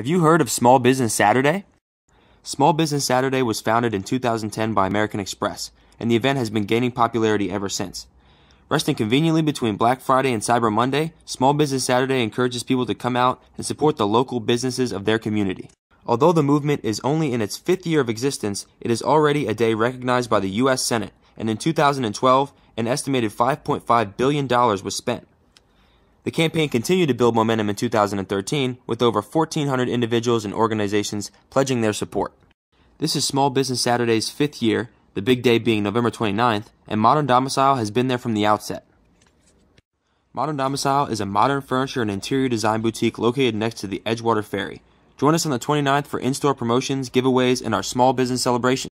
Have you heard of Small Business Saturday? Small Business Saturday was founded in 2010 by American Express, and the event has been gaining popularity ever since. Resting conveniently between Black Friday and Cyber Monday, Small Business Saturday encourages people to come out and support the local businesses of their community. Although the movement is only in its fifth year of existence, it is already a day recognized by the U.S. Senate, and in 2012, an estimated $5.5 billion was spent. The campaign continued to build momentum in 2013 with over 1,400 individuals and organizations pledging their support. This is Small Business Saturday's fifth year, the big day being November 29th, and Modern Domicile has been there from the outset. Modern Domicile is a modern furniture and interior design boutique located next to the Edgewater Ferry. Join us on the 29th for in store promotions, giveaways, and our small business celebration.